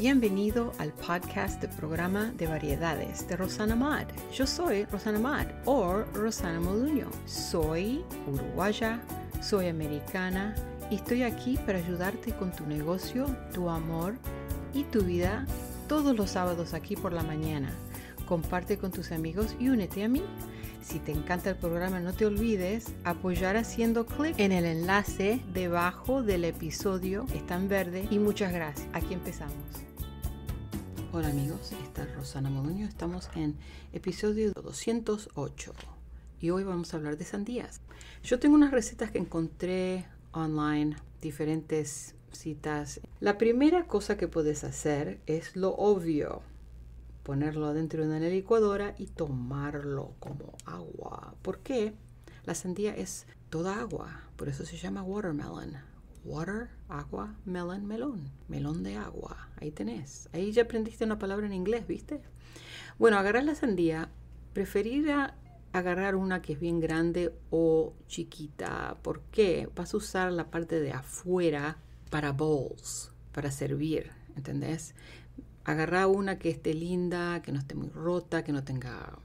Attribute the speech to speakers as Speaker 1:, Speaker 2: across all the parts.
Speaker 1: Bienvenido al podcast de programa de variedades de Rosana Mad. Yo soy Rosana Mad o Rosana Moluño. Soy uruguaya, soy americana y estoy aquí para ayudarte con tu negocio, tu amor y tu vida todos los sábados aquí por la mañana. Comparte con tus amigos y únete a mí. Si te encanta el programa, no te olvides apoyar haciendo clic en el enlace debajo del episodio. Está en verde y muchas gracias. Aquí empezamos. Hola amigos, esta es Rosana Moduño, estamos en episodio 208 y hoy vamos a hablar de sandías. Yo tengo unas recetas que encontré online, diferentes citas. La primera cosa que puedes hacer es lo obvio, ponerlo adentro de una licuadora y tomarlo como agua. ¿Por qué? La sandía es toda agua, por eso se llama watermelon water, agua, melon, melón, melón de agua. Ahí tenés. Ahí ya aprendiste una palabra en inglés, ¿viste? Bueno, agarrar la sandía, a agarrar una que es bien grande o chiquita. ¿Por qué? Vas a usar la parte de afuera para bowls, para servir, ¿entendés? Agarrar una que esté linda, que no esté muy rota, que no tenga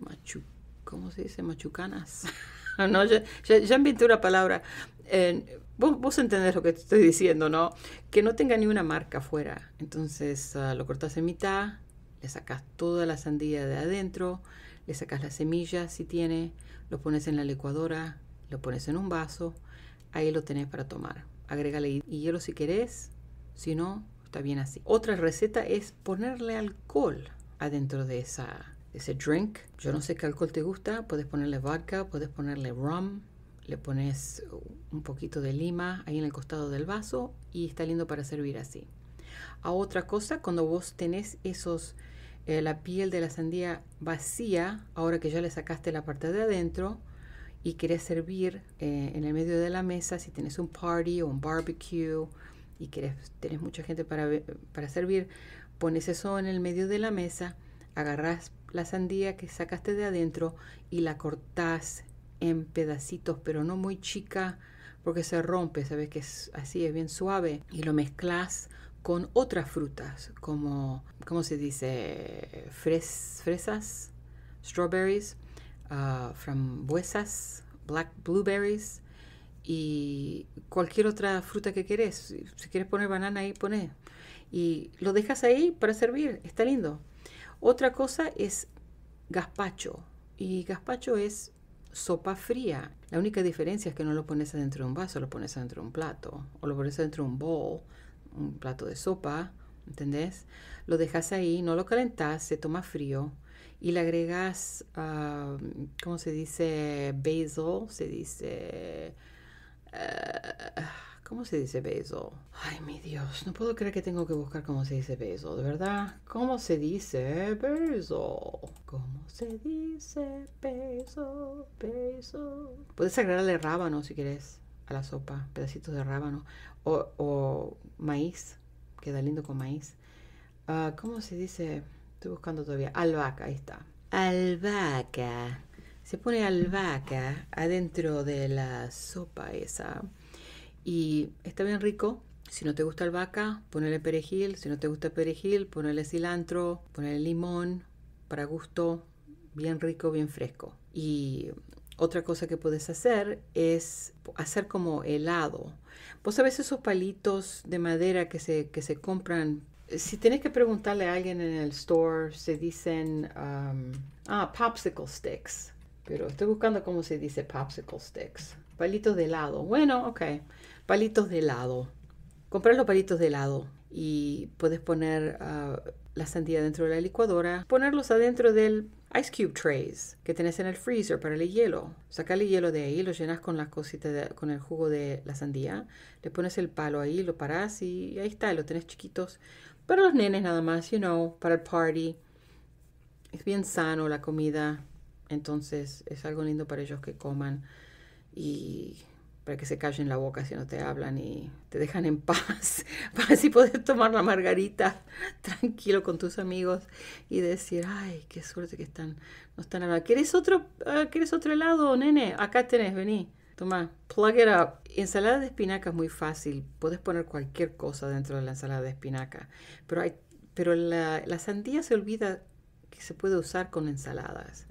Speaker 1: machuca. ¿cómo se dice? Machucanas. ya, inventé una palabra. vos, entendés lo que te estoy diciendo, ¿no? Que no tenga ni una marca afuera. Entonces ah, lo cortás en mitad, le sacas toda la sandía de adentro, le sacas la semillas si tiene, lo pones en la licuadora, lo pones en un vaso, ahí lo tenés para tomar. Agregale hielo si querés, si no, está bien así. Otra receta es ponerle alcohol adentro de esa ese drink. Yo no sé qué alcohol te gusta, puedes ponerle vodka, puedes ponerle rum, le pones un poquito de lima ahí en el costado del vaso y está lindo para servir así. A otra cosa, cuando vos tenés esos, eh, la piel de la sandía vacía, ahora que ya le sacaste la parte de adentro y querés servir eh, en el medio de la mesa, si tenés un party o un barbecue y querés, tenés mucha gente para, para servir, pones eso en el medio de la mesa, agarrás la sandía que sacaste de adentro y la cortas en pedacitos, pero no muy chica porque se rompe, sabes que es así, es bien suave, y lo mezclas con otras frutas, como, ¿cómo se dice? fresas, strawberries, from ah, frambuesas, black blueberries y cualquier otra fruta que querés. Si quieres poner banana ahí, poné. Y lo dejas ahí para servir, está lindo. Otra cosa es gazpacho. Y gazpacho es sopa fría. La única diferencia es que no lo pones dentro de un vaso, lo pones dentro de un plato. O lo pones dentro de un bowl, un plato de sopa. ¿Entendés? Lo dejas ahí, no lo calentas, se toma frío y le agregas, ah, ¿cómo se dice? Basil, se dice. Ah, ¿Cómo se dice beso? Ay, mi Dios, no puedo creer que tengo que buscar cómo se dice beso, de verdad. ¿Cómo se dice beso? ¿Cómo se dice beso? Basil. Puedes agregarle rábano si quieres a la sopa, pedacitos de rábano o, maíz, queda lindo con maíz. Ah, ¿Cómo se dice? Estoy buscando todavía. Albahaca, ahí está. Albahaca. Se pone albahaca adentro de la sopa esa. Y está bien rico. Si no te gusta albahaca, ponele perejil. Si no te gusta perejil, ponele cilantro, ponele limón, para gusto, bien rico, bien fresco. Y otra cosa que puedes hacer es hacer como helado. Vos sabés esos palitos de madera que se, que se compran. Eh, si tenés que preguntarle a alguien en el store, se dicen um, ah, popsicle sticks. Pero estoy buscando cómo se dice popsicle sticks. Palitos de helado. Bueno, ok. Palitos de helado. Comprar los palitos de helado y puedes poner ah, la sandía dentro de la licuadora, ponerlos adentro del ice cube trays que tenés en el freezer para el hielo. Sacar el hielo de ahí, lo llenas con las cositas, con el jugo de la sandía, le pones el palo ahí, lo paras y ahí está, lo tenés chiquitos. Para los nenes nada más, you know, para el party. Es bien sano la comida, entonces es algo lindo para ellos que coman y para que se callen la boca si no te hablan y te dejan en paz, para así poder tomar la margarita tranquilo con tus amigos y decir, ay, qué suerte que están, no están hablando. ¿Quieres otro, eh, ¿quieres otro helado, nene? Acá tenés, vení. Toma, plug it up. Ensalada de espinaca es muy fácil. Puedes poner cualquier cosa dentro de la ensalada de espinaca. Pero, hay, pero la, la sandía se olvida que se puede usar con ensaladas.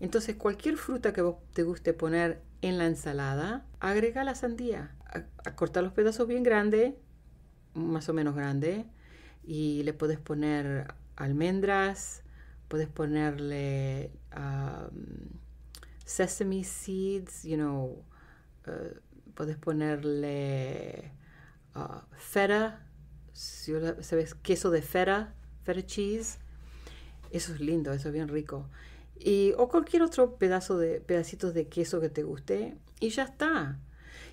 Speaker 1: Entonces cualquier fruta que te guste poner en la ensalada, agrega la sandía. A, cortar los pedazos bien grandes, más o menos grande, y le puedes poner almendras, puedes ponerle sesame seeds, you know, eh, puedes ponerle ah, feta, sabes, queso de feta, feta cheese. Eso es lindo, eso es bien rico o cualquier otro pedazo de pedacitos de queso que te guste y ya está.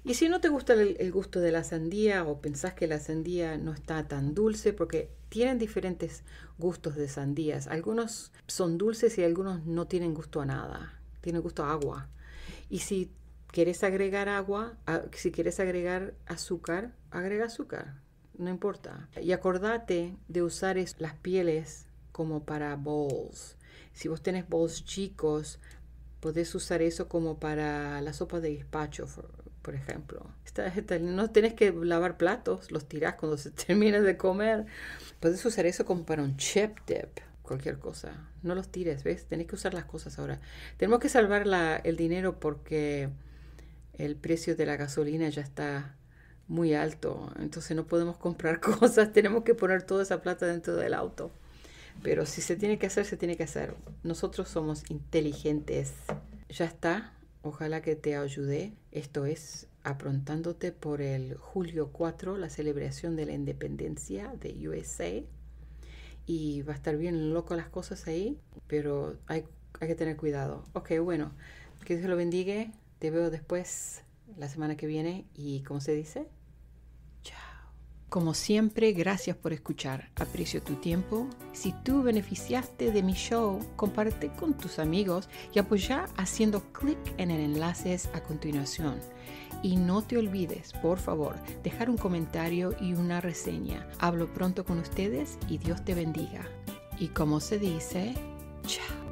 Speaker 1: Y si no te gusta el, gusto de la sandía o pensás que la sandía no está tan dulce, porque tienen diferentes gustos de sandías. Algunos son dulces y algunos no tienen gusto a nada, tienen gusto a agua. Y si quieres agregar agua, si quieres agregar azúcar, agrega azúcar, no importa. Y acordate de usar las pieles como para bowls si vos tenés bols chicos, podés usar eso como para la sopa de despacho, por ejemplo. no tenés que lavar platos, los tirás cuando se termina de comer. Podés usar eso como para un chip dip, cualquier cosa. No los tires, ¿ves? Tenés que usar las cosas ahora. Tenemos que salvar el dinero porque el precio de la gasolina ya está muy alto. Entonces no podemos comprar cosas, tenemos que poner toda esa plata dentro del auto. Pero si se tiene que hacer, se tiene que hacer. Nosotros somos inteligentes. Ya está. Ojalá que te ayude. Esto es aprontándote por el julio 4, la celebración de la independencia de USA. Y va a estar bien loco las cosas ahí, pero hay, que tener cuidado. Ok, bueno, que Dios lo bendiga. Te veo después la semana que viene y, como se dice? Como siempre, gracias por escuchar. Aprecio tu tiempo. Si tú beneficiaste de mi show, comparte con tus amigos y apoya haciendo clic en el enlace a continuación. Y no te olvides, por favor, dejar un comentario y una reseña. Hablo pronto con ustedes y Dios te bendiga. Y como se dice, chao.